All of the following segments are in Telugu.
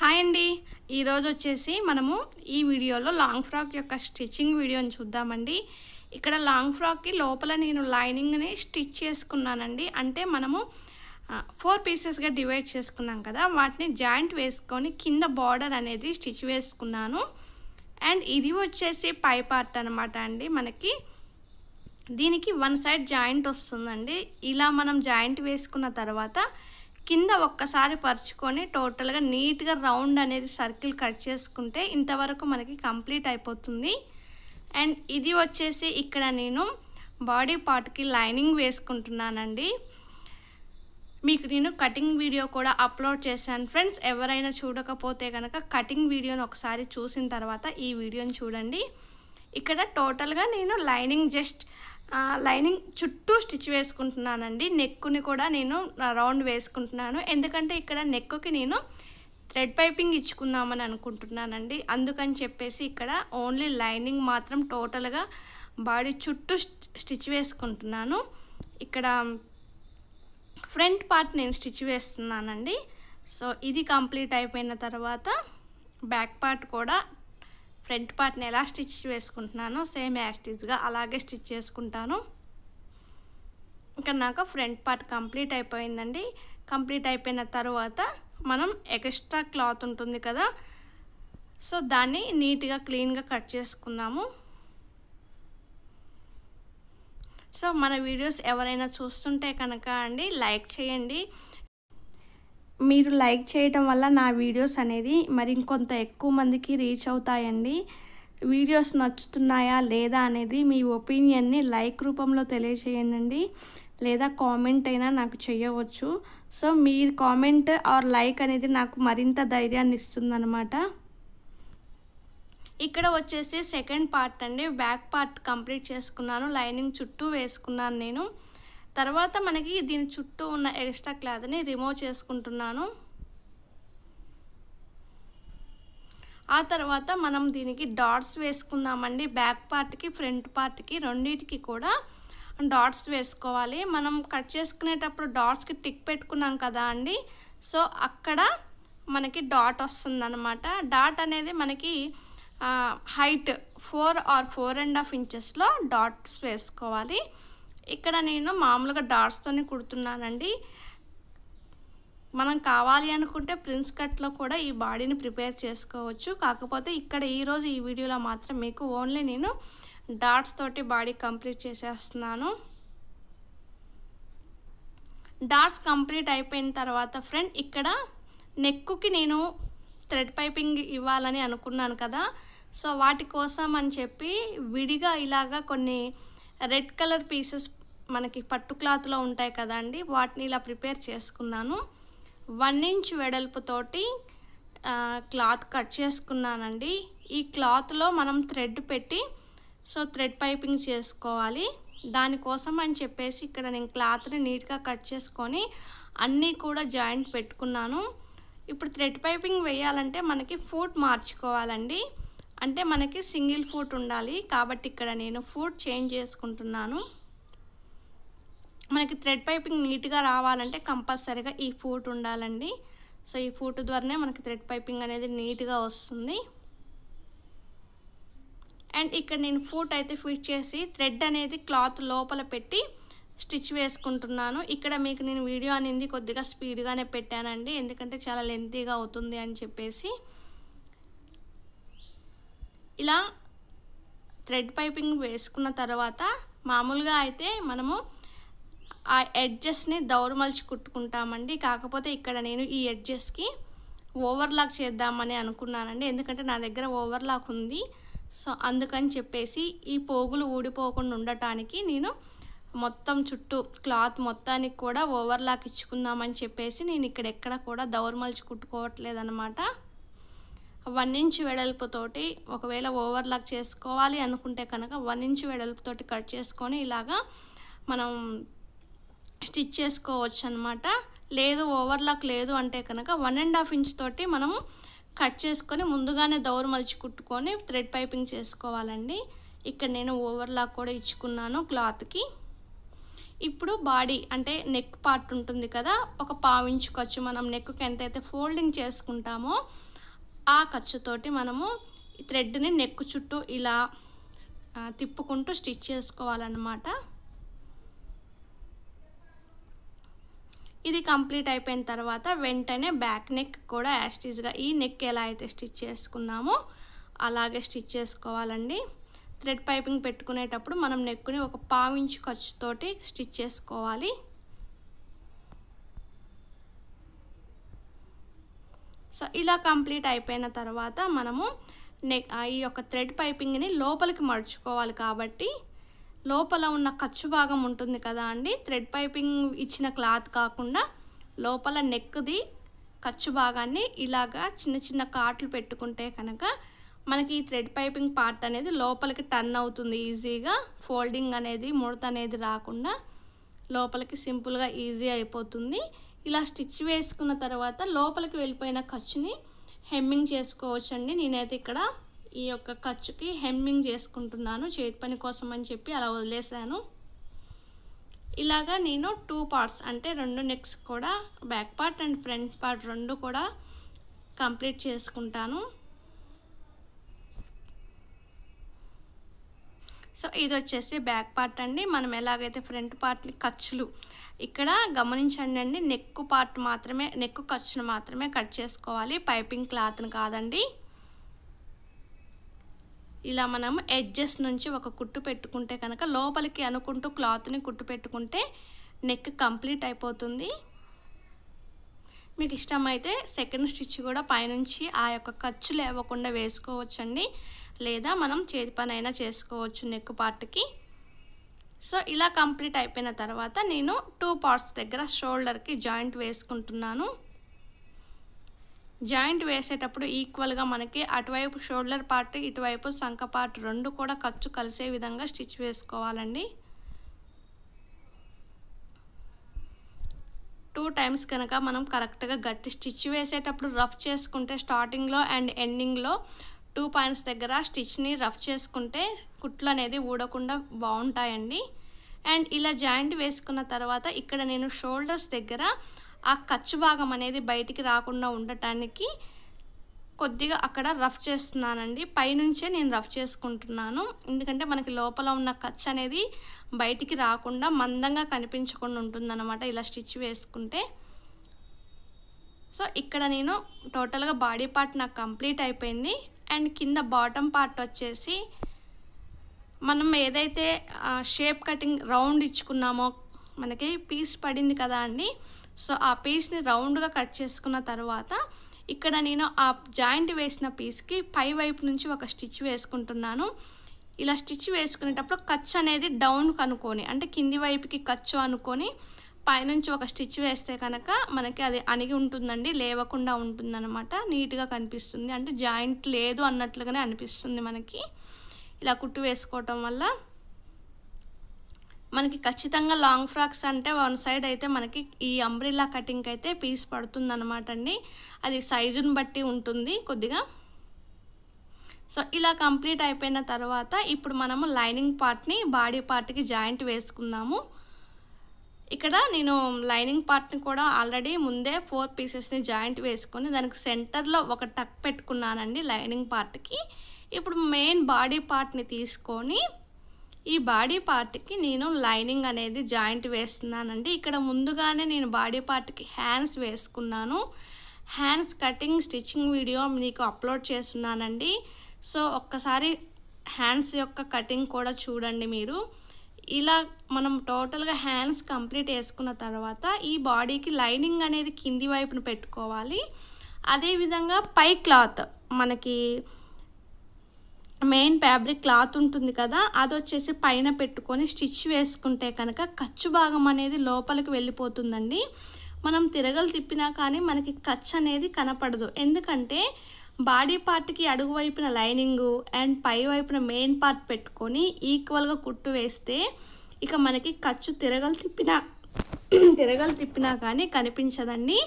హాయ్ అండి ఈరోజు వచ్చేసి మనము ఈ వీడియోలో లాంగ్ ఫ్రాక్ యొక్క స్టిచ్చింగ్ వీడియోని చూద్దామండి ఇక్కడ లాంగ్ ఫ్రాక్కి లోపల నేను లైనింగ్ని స్టిచ్ చేసుకున్నానండి అంటే మనము ఫోర్ పీసెస్గా డివైడ్ చేసుకున్నాం కదా వాటిని జాయింట్ వేసుకొని కింద బార్డర్ అనేది స్టిచ్ వేసుకున్నాను అండ్ ఇది వచ్చేసి పై పార్ట్ అనమాట అండి మనకి దీనికి వన్ సైడ్ జాయింట్ వస్తుందండి ఇలా మనం జాయింట్ వేసుకున్న తర్వాత కింద ఒక్కసారి పరుచుకొని టోటల్గా నీట్గా రౌండ్ అనేది సర్కిల్ కట్ చేసుకుంటే ఇంతవరకు మనకి కంప్లీట్ అయిపోతుంది అండ్ ఇది వచ్చేసి ఇక్కడ నేను బాడీ పార్ట్కి లైనింగ్ వేసుకుంటున్నానండి మీకు నేను కటింగ్ వీడియో కూడా అప్లోడ్ చేశాను ఫ్రెండ్స్ ఎవరైనా చూడకపోతే కనుక కటింగ్ వీడియోని ఒకసారి చూసిన తర్వాత ఈ వీడియోని చూడండి ఇక్కడ టోటల్గా నేను లైనింగ్ జస్ట్ లైనింగ్ చుట్టూ స్టిచ్ వేసుకుంటున్నానండి నెక్కుని కూడా నేను రౌండ్ వేసుకుంటున్నాను ఎందుకంటే ఇక్కడ నెక్కుకి నేను థ్రెడ్ పైపింగ్ ఇచ్చుకుందామని అనుకుంటున్నానండి అందుకని చెప్పేసి ఇక్కడ ఓన్లీ లైనింగ్ మాత్రం టోటల్గా బాడీ చుట్టూ స్టిచ్ వేసుకుంటున్నాను ఇక్కడ ఫ్రంట్ పార్ట్ నేను స్టిచ్ వేస్తున్నానండి సో ఇది కంప్లీట్ అయిపోయిన తర్వాత బ్యాక్ పార్ట్ కూడా ఫ్రంట్ పార్ట్ని ఎలా స్టిచ్ వేసుకుంటున్నానో సేమ్ యాస్టిజ్గా అలాగే స్టిచ్ చేసుకుంటాను ఇంకా నాకు ఫ్రంట్ పార్ట్ కంప్లీట్ అయిపోయిందండి కంప్లీట్ అయిపోయిన తర్వాత మనం ఎక్స్ట్రా క్లాత్ ఉంటుంది కదా సో దాన్ని నీట్గా క్లీన్గా కట్ చేసుకుందాము సో మన వీడియోస్ ఎవరైనా చూస్తుంటే కనుక అండి లైక్ చేయండి మీరు లైక్ చేయటం వల్ల నా వీడియోస్ అనేది మరి ఇంకొంత ఎక్కువ మందికి రీచ్ అవుతాయండి వీడియోస్ నచ్చుతున్నాయా లేదా అనేది మీ ఒపీనియన్ని లైక్ రూపంలో తెలియచేయండి లేదా కామెంట్ అయినా నాకు చేయవచ్చు సో మీ కామెంట్ ఆర్ లైక్ అనేది నాకు మరింత ధైర్యాన్ని ఇస్తుందన్నమాట ఇక్కడ వచ్చేసి సెకండ్ పార్ట్ అండి బ్యాక్ పార్ట్ కంప్లీట్ చేసుకున్నాను లైనింగ్ చుట్టూ వేసుకున్నాను నేను తర్వాత మనకి దీని చుట్టూ ఉన్న ఎక్స్ట్రా క్లాత్ని రిమూవ్ చేసుకుంటున్నాను ఆ తర్వాత మనం దీనికి డాట్స్ వేసుకుందామండి బ్యాక్ పార్ట్కి ఫ్రంట్ పార్ట్కి రెండింటికి కూడా డాట్స్ వేసుకోవాలి మనం కట్ చేసుకునేటప్పుడు డాట్స్కి టిక్ పెట్టుకున్నాం కదా అండి సో అక్కడ మనకి డాట్ వస్తుందన్నమాట డాట్ అనేది మనకి height four or four and half ఇంచెస్లో డాట్స్ వేసుకోవాలి ఇక్కడ నేను మామూలుగా డాట్స్తోనే కుడుతున్నానండి మనం కావాలి అనుకుంటే ప్రిన్స్ కట్లో కూడా ఈ బాడీని ప్రిపేర్ చేసుకోవచ్చు కాకపోతే ఇక్కడ ఈరోజు ఈ వీడియోలో మాత్రం మీకు ఓన్లీ నేను డాట్స్ తోటి బాడీ కంప్లీట్ చేసేస్తున్నాను డాట్స్ కంప్లీట్ అయిపోయిన తర్వాత ఫ్రెండ్ ఇక్కడ నెక్కుకి నేను థ్రెడ్ పైపింగ్ ఇవ్వాలని అనుకున్నాను కదా సో వాటి కోసం అని చెప్పి విడిగా ఇలాగా కొన్ని రెడ్ కలర్ పీసెస్ మనకి పట్టు క్లాత్లో ఉంటాయి కదండి వాటిని ఇలా ప్రిపేర్ చేసుకున్నాను వన్ ఇంచ్ వెడల్పుతోటి క్లాత్ కట్ చేసుకున్నానండి ఈ క్లాత్లో మనం థ్రెడ్ పెట్టి సో థ్రెడ్ పైపింగ్ చేసుకోవాలి దానికోసం అని చెప్పేసి ఇక్కడ నేను క్లాత్ని నీట్గా కట్ చేసుకొని అన్నీ కూడా జాయింట్ పెట్టుకున్నాను ఇప్పుడు థ్రెడ్ పైపింగ్ వేయాలంటే మనకి ఫూట్ మార్చుకోవాలండి అంటే మనకి సింగిల్ ఫూట్ ఉండాలి కాబట్టి ఇక్కడ నేను ఫూట్ చేంజ్ చేసుకుంటున్నాను మనకి థ్రెడ్ పైపింగ్ నీట్గా రావాలంటే కంపల్సరీగా ఈ ఫూట్ ఉండాలండి సో ఈ ఫూట్ ద్వారానే మనకి థ్రెడ్ పైపింగ్ అనేది నీట్గా వస్తుంది అండ్ ఇక్కడ నేను ఫూట్ అయితే ఫిట్ చేసి థ్రెడ్ అనేది క్లాత్ లోపల పెట్టి స్టిచ్ వేసుకుంటున్నాను ఇక్కడ మీకు నేను వీడియో అనేది కొద్దిగా స్పీడ్గానే పెట్టానండి ఎందుకంటే చాలా లెంతీగా అవుతుంది అని చెప్పేసి ఇలా థ్రెడ్ పైపింగ్ వేసుకున్న తర్వాత మామూలుగా అయితే మనము ఆ ఎడ్జెస్ని దౌర్మలిచి కుట్టుకుంటామండి కాకపోతే ఇక్కడ నేను ఈ ఎడ్జెస్కి ఓవర్లాక్ చేద్దామని అనుకున్నానండి ఎందుకంటే నా దగ్గర ఓవర్లాక్ ఉంది సో అందుకని చెప్పేసి ఈ పోగులు ఊడిపోకుండా ఉండటానికి నేను మొత్తం చుట్టూ క్లాత్ మొత్తానికి కూడా ఓవర్లాక్ ఇచ్చుకుందామని చెప్పేసి నేను ఇక్కడెక్కడ కూడా దౌర్మలిచి కుట్టుకోవట్లేదనమాట వన్ ఇంచ్ వెడల్పుతోటి ఒకవేళ ఓవర్లాక్ చేసుకోవాలి అనుకుంటే కనుక వన్ ఇంచ్ వెడల్పుతోటి కట్ చేసుకొని ఇలాగా మనం స్టిచ్ చేసుకోవచ్చు అనమాట లేదు ఓవర్లాక్ లేదు అంటే కనుక వన్ అండ్ హాఫ్ ఇంచ్ తోటి మనము కట్ చేసుకొని ముందుగానే దౌరు మలిచి కుట్టుకొని థ్రెడ్ పైపింగ్ చేసుకోవాలండి ఇక్కడ నేను ఓవర్లాక్ కూడా ఇచ్చుకున్నాను క్లాత్కి ఇప్పుడు బాడీ అంటే నెక్ పార్ట్ ఉంటుంది కదా ఒక పావించుకోవచ్చు మనం నెక్కి ఎంతైతే ఫోల్డింగ్ చేసుకుంటామో ఆ ఖర్చుతోటి మనము థ్రెడ్ని నెక్ చుట్టూ ఇలా తిప్పుకుంటూ స్టిచ్ చేసుకోవాలన్నమాట ఇది కంప్లీట్ అయిపోయిన తర్వాత వెంటనే బ్యాక్ నెక్ కూడా యాస్టిజ్గా ఈ నెక్ ఎలా అయితే స్టిచ్ చేసుకున్నామో అలాగే స్టిచ్ చేసుకోవాలండి థ్రెడ్ పైపింగ్ పెట్టుకునేటప్పుడు మనం నెక్కుని ఒక పావించు ఖర్చుతోటి స్టిచ్ చేసుకోవాలి సో ఇలా కంప్లీట్ అయిపోయిన తర్వాత మనము నెక్ ఈ యొక్క థ్రెడ్ పైపింగ్ని లోపలికి మడుచుకోవాలి కాబట్టి లోపల ఉన్న ఖర్చు భాగం ఉంటుంది కదా అండి థ్రెడ్ పైపింగ్ ఇచ్చిన క్లాత్ కాకుండా లోపల నెక్ది ఖర్చు భాగాన్ని ఇలాగా చిన్న చిన్న కాట్లు పెట్టుకుంటే కనుక మనకి ఈ థ్రెడ్ పైపింగ్ పార్ట్ అనేది లోపలికి టర్న్ అవుతుంది ఈజీగా ఫోల్డింగ్ అనేది ముడత అనేది రాకుండా లోపలికి సింపుల్గా ఈజీ అయిపోతుంది ఇలా స్టిచ్ వేసుకున్న తర్వాత లోపలికి వెళ్ళిపోయిన ఖర్చుని హెమ్మింగ్ చేసుకోవచ్చండి నేనైతే ఇక్కడ ఈ యొక్క ఖర్చుకి హెమ్మింగ్ చేసుకుంటున్నాను చేతి పని కోసం అని చెప్పి అలా వదిలేశాను ఇలాగా నేను టూ పార్ట్స్ అంటే రెండు నెక్స్ట్ కూడా back part and front part రెండు కూడా కంప్లీట్ చేసుకుంటాను సో ఇది వచ్చేసి బ్యాక్ పార్ట్ అండి మనం ఎలాగైతే ఫ్రంట్ పార్ట్ ఖర్చులు ఇక్కడ గమనించండి అండి నెక్ పార్ట్ మాత్రమే నెక్ ఖర్చును మాత్రమే కట్ చేసుకోవాలి పైపింగ్ క్లాత్ని కాదండి ఇలా మనం ఎడ్జెస్ నుంచి ఒక కుట్టు పెట్టుకుంటే కనుక లోపలికి అనుకుంటూ క్లాత్ని కుట్టు పెట్టుకుంటే నెక్ కంప్లీట్ అయిపోతుంది మీకు ఇష్టమైతే సెకండ్ స్టిచ్ కూడా పైనుంచి ఆ యొక్క ఖర్చు లేవకుండా వేసుకోవచ్చండి లేదా మనం చేతి పని అయినా చేసుకోవచ్చు నెక్ పార్ట్కి సో ఇలా కంప్లీట్ అయిపోయిన తర్వాత నేను టూ పార్ట్స్ దగ్గర షోల్డర్కి జాయింట్ వేసుకుంటున్నాను జాయింట్ వేసేటప్పుడు ఈక్వల్గా మనకి అటువైపు షోల్డర్ పార్ట్ ఇటువైపు సంక పార్ట్ రెండు కూడా ఖర్చు కలిసే విధంగా స్టిచ్ వేసుకోవాలండి టూ టైమ్స్ కనుక మనం కరెక్ట్గా గట్టి స్టిచ్ వేసేటప్పుడు రఫ్ చేసుకుంటే స్టార్టింగ్లో అండ్ ఎండింగ్లో టూ పాయింట్స్ దగ్గర స్టిచ్ని రఫ్ చేసుకుంటే కుట్లు అనేది ఊడకుండా బాగుంటాయండి అండ్ ఇలా జాయింట్ వేసుకున్న తర్వాత ఇక్కడ నేను షోల్డర్స్ దగ్గర ఆ ఖర్చు భాగం అనేది బయటికి రాకుండా ఉండటానికి కొద్దిగా అక్కడ రఫ్ చేస్తున్నానండి పైనుంచే నేను రఫ్ చేసుకుంటున్నాను ఎందుకంటే మనకి లోపల ఉన్న ఖర్చు అనేది బయటికి రాకుండా మందంగా కనిపించకుండా ఉంటుందన్నమాట ఇలా స్టిచ్ వేసుకుంటే సో ఇక్కడ నేను టోటల్గా బాడీ పార్ట్ నాకు కంప్లీట్ అయిపోయింది అండ్ కింద బాటమ్ పార్ట్ వచ్చేసి మనం ఏదైతే షేప్ కటింగ్ రౌండ్ ఇచ్చుకున్నామో మనకి పీస్ పడింది కదా అండి సో ఆ పీస్ని రౌండ్గా కట్ చేసుకున్న తర్వాత ఇక్కడ నేను ఆ జాయింట్ వేసిన పీస్కి పై వైపు నుంచి ఒక స్టిచ్ వేసుకుంటున్నాను ఇలా స్టిచ్ వేసుకునేటప్పుడు ఖర్చు అనేది డౌన్ కనుక్కొని అంటే కింది వైపుకి ఖర్చు అనుకొని పైనుంచి ఒక స్టిచ్ వేస్తే కనుక మనకి అది అణిగి ఉంటుందండి లేవకుండా ఉంటుంది అనమాట నీట్గా కనిపిస్తుంది అంటే జాయింట్ లేదు అన్నట్లుగానే అనిపిస్తుంది మనకి ఇలా కుట్టు వేసుకోవటం వల్ల మనకి ఖచ్చితంగా లాంగ్ ఫ్రాక్స్ అంటే వన్ సైడ్ అయితే మనకి ఈ అంబ్రిల్లా కటింగ్కి అయితే పీస్ పడుతుంది అనమాట అండి అది సైజుని బట్టి ఉంటుంది కొద్దిగా సో ఇలా కంప్లీట్ అయిపోయిన తర్వాత ఇప్పుడు మనము లైనింగ్ పార్ట్ని బాడీ పార్ట్కి జాయింట్ వేసుకుందాము ఇక్కడ నేను లైనింగ్ పార్ట్ని కూడా ఆల్రెడీ ముందే ఫోర్ పీసెస్ని జాయింట్ వేసుకొని దానికి సెంటర్లో ఒక టక్ పెట్టుకున్నానండి లైనింగ్ పార్ట్కి ఇప్పుడు మెయిన్ బాడీ పార్ట్ని తీసుకొని ఈ బాడీ పార్ట్కి నేను లైనింగ్ అనేది జాయింట్ వేస్తున్నానండి ఇక్కడ ముందుగానే నేను బాడీ పార్ట్కి హ్యాండ్స్ వేసుకున్నాను హ్యాండ్స్ కటింగ్ స్టిచ్చింగ్ వీడియో మీకు అప్లోడ్ చేస్తున్నానండి సో ఒక్కసారి హ్యాండ్స్ యొక్క కటింగ్ కూడా చూడండి మీరు ఇలా మనం టోటల్గా హ్యాండ్స్ కంప్లీట్ వేసుకున్న తర్వాత ఈ బాడీకి లైనింగ్ అనేది కింది వైపున పెట్టుకోవాలి అదేవిధంగా పై క్లాత్ మనకి మెయిన్ ఫ్యాబ్రిక్ క్లాత్ ఉంటుంది కదా అది వచ్చేసి పైన పెట్టుకొని స్టిచ్ వేసుకుంటే కనుక ఖర్చు భాగం అనేది లోపలికి వెళ్ళిపోతుందండి మనం తిరగలు తిప్పినా కానీ మనకి ఖర్చు అనేది కనపడదు ఎందుకంటే బాడీ పార్ట్కి అడుగు వైపున లైనింగ్ అండ్ పై వైపున మెయిన్ పార్ట్ పెట్టుకొని ఈక్వల్గా కుట్టు వేస్తే ఇక మనకి ఖర్చు తిరగలు తిప్పినా తిరగలు తిప్పినా కానీ కనిపించదండి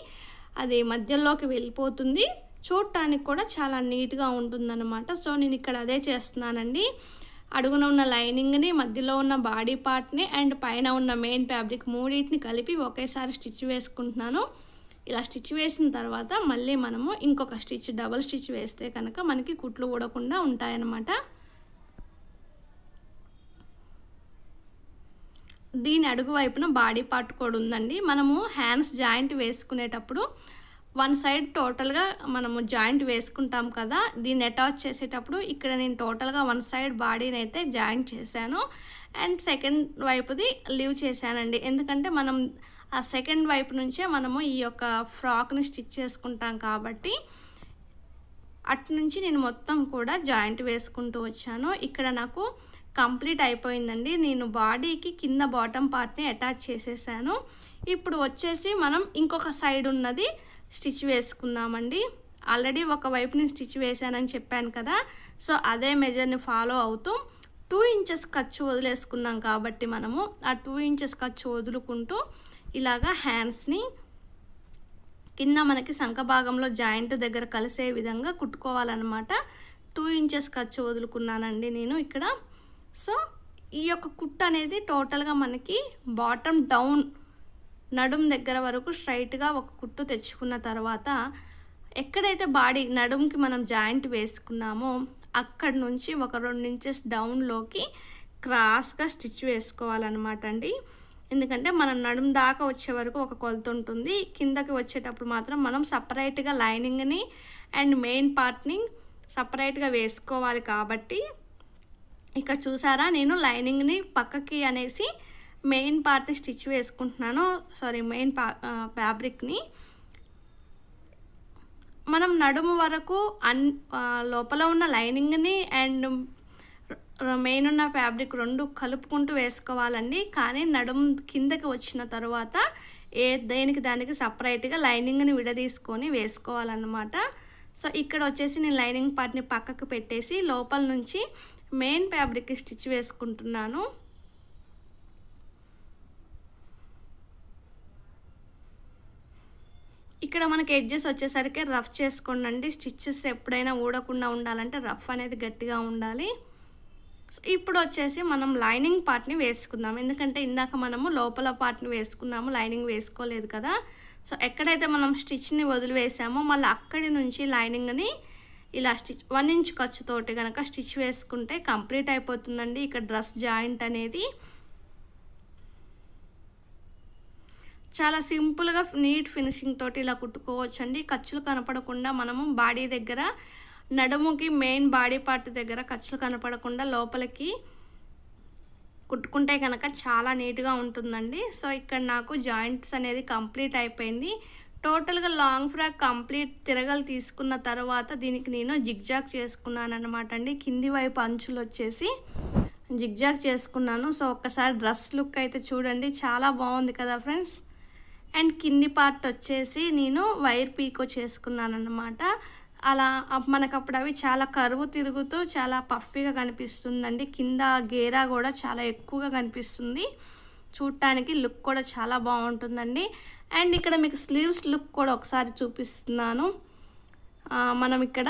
అది మధ్యలోకి వెళ్ళిపోతుంది చూడటానికి కూడా చాలా నీట్గా ఉంటుందన్నమాట సో నేను ఇక్కడ అదే చేస్తున్నానండి అడుగున ఉన్న లైనింగ్ని మధ్యలో ఉన్న బాడీ పార్ట్ని అండ్ పైన ఉన్న మెయిన్ ఫ్యాబ్రిక్ మూడింటిని కలిపి ఒకేసారి స్టిచ్ వేసుకుంటున్నాను ఇలా స్టిచ్ వేసిన తర్వాత మళ్ళీ మనము ఇంకొక స్టిచ్ డబల్ స్టిచ్ వేస్తే కనుక మనకి కుట్లు ఊడకుండా ఉంటాయన్నమాట దీని అడుగు వైపున బాడీ పార్ట్ కూడా ఉందండి మనము హ్యాండ్స్ జాయింట్ వేసుకునేటప్పుడు వన్ సైడ్ టోటల్గా మనము జాయింట్ వేసుకుంటాం కదా దీన్ని అటాచ్ చేసేటప్పుడు ఇక్కడ నేను టోటల్గా వన్ సైడ్ బాడీని అయితే జాయింట్ చేశాను అండ్ సెకండ్ వైపుది లీవ్ చేశానండి ఎందుకంటే మనం ఆ సెకండ్ వైపు నుంచే మనము ఈ యొక్క ఫ్రాక్ని స్టిచ్ చేసుకుంటాం కాబట్టి అటు నుంచి నేను మొత్తం కూడా జాయింట్ వేసుకుంటూ వచ్చాను ఇక్కడ నాకు కంప్లీట్ అయిపోయిందండి నేను బాడీకి కింద బాటమ్ పార్ట్ని అటాచ్ చేసేసాను ఇప్పుడు వచ్చేసి మనం ఇంకొక సైడ్ ఉన్నది స్టిచ్ వేసుకుందామండి ఆల్రెడీ ఒక వైపు నేను స్టిచ్ వేసానని చెప్పాను కదా సో అదే మెజర్ని ఫాలో అవుతూ టూ ఇంచెస్ ఖర్చు వదిలేసుకున్నాం కాబట్టి మనము ఆ టూ ఇంచెస్ ఖర్చు వదులుకుంటూ ఇలాగా హ్యాండ్స్ని కింద మనకి శంఖ భాగంలో జాయింట్ దగ్గర కలిసే విధంగా కుట్టుకోవాలన్నమాట టూ ఇంచెస్ ఖర్చు వదులుకున్నానండి నేను ఇక్కడ సో ఈ యొక్క కుట్ అనేది టోటల్గా మనకి బాటమ్ డౌన్ నడుం దగ్గర వరకు స్ట్రైట్గా ఒక కుట్టు తెచ్చుకున్న తర్వాత ఎక్కడైతే బాడీ నడుంకి మనం జాయింట్ వేసుకున్నామో అక్కడి నుంచి ఒక రెండు ఇంచెస్ డౌన్లోకి క్రాస్గా స్టిచ్ వేసుకోవాలన్నమాట అండి ఎందుకంటే మనం నడుం దాకా వచ్చే వరకు ఒక కొలత ఉంటుంది కిందకి వచ్చేటప్పుడు మాత్రం మనం సపరేట్గా లైనింగ్ని అండ్ మెయిన్ పార్ట్ని సపరేట్గా వేసుకోవాలి కాబట్టి ఇక్కడ చూసారా నేను లైనింగ్ని పక్కకి అనేసి మెయిన్ పార్ట్ని స్టిచ్ వేసుకుంటున్నాను సారీ మెయిన్ ఫ్యాబ్రిక్ని మనం నడుము వరకు అన్ లోపల ఉన్న లైనింగ్ని అండ్ మెయిన్ ఉన్న ఫ్యాబ్రిక్ రెండు కలుపుకుంటూ వేసుకోవాలండి కానీ నడుము కిందకి వచ్చిన తర్వాత ఏ దేనికి దానికి సపరేట్గా లైనింగ్ని విడదీసుకొని వేసుకోవాలన్నమాట సో ఇక్కడ వచ్చేసి నేను లైనింగ్ పార్ట్ని పక్కకు పెట్టేసి లోపల నుంచి మెయిన్ ఫ్యాబ్రిక్ స్టిచ్ వేసుకుంటున్నాను ఇక్కడ మనకి ఎడ్జెస్ వచ్చేసరికి రఫ్ చేసుకోండి స్టిచ్చెస్ ఎప్పుడైనా ఊడకుండా ఉండాలంటే రఫ్ అనేది గట్టిగా ఉండాలి ఇప్పుడు వచ్చేసి మనం లైనింగ్ పార్ట్ని వేసుకుందాం ఎందుకంటే ఇందాక మనము లోపల పార్ట్ని వేసుకున్నాము లైనింగ్ వేసుకోలేదు కదా సో ఎక్కడైతే మనం స్టిచ్ని వదిలివేసామో మళ్ళీ అక్కడి నుంచి లైనింగ్ని ఇలా స్టిచ్ వన్ ఇంచ్ ఖర్చుతోటి కనుక స్టిచ్ వేసుకుంటే కంప్లీట్ అయిపోతుందండి ఇక్కడ డ్రెస్ జాయింట్ అనేది చాలా సింపుల్గా నీట్ ఫినిషింగ్ తోటి ఇలా కుట్టుకోవచ్చు అండి ఖర్చులు కనపడకుండా మనము బాడీ దగ్గర నడుముకి మెయిన్ బాడీ పార్ట్ దగ్గర ఖర్చులు కనపడకుండా లోపలికి కుట్టుకుంటే కనుక చాలా నీట్గా ఉంటుందండి సో ఇక్కడ నాకు జాయింట్స్ అనేది కంప్లీట్ అయిపోయింది టోటల్గా లాంగ్ ఫ్రాక్ కంప్లీట్ తిరగలు తీసుకున్న తర్వాత దీనికి నేను జిగ్జాగ్ చేసుకున్నాను అనమాట అండి కింది వైపు అంచులు వచ్చేసి జిగ్జాగ్ చేసుకున్నాను సో ఒక్కసారి డ్రెస్ లుక్ అయితే చూడండి చాలా బాగుంది కదా ఫ్రెండ్స్ అండ్ కింది పార్ట్ వచ్చేసి నేను వైర్ పీకో చేసుకున్నాను అనమాట అలా మనకు అప్పుడు అవి చాలా కరువు తిరుగుతూ చాలా పఫీగా కనిపిస్తుందండి కింద గేరా కూడా చాలా ఎక్కువగా కనిపిస్తుంది చూడటానికి లుక్ కూడా చాలా బాగుంటుందండి అండ్ ఇక్కడ మీకు స్లీవ్స్ లుక్ కూడా ఒకసారి చూపిస్తున్నాను మనం ఇక్కడ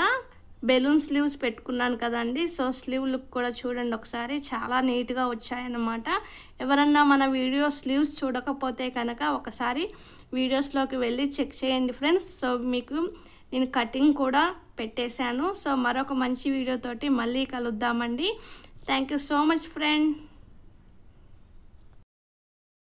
బెలూన్ స్లీవ్స్ పెట్టుకున్నాను కదండి సో స్లీవ్ లుక్ కూడా చూడండి ఒకసారి చాలా నీట్గా వచ్చాయన్నమాట ఎవరన్నా మన వీడియో స్లీవ్స్ చూడకపోతే కనుక ఒకసారి వీడియోస్లోకి వెళ్ళి చెక్ చేయండి ఫ్రెండ్స్ సో మీకు నేను కటింగ్ కూడా పెట్టేశాను సో మరొక మంచి వీడియోతోటి మళ్ళీ కలుద్దామండి thank you so much friend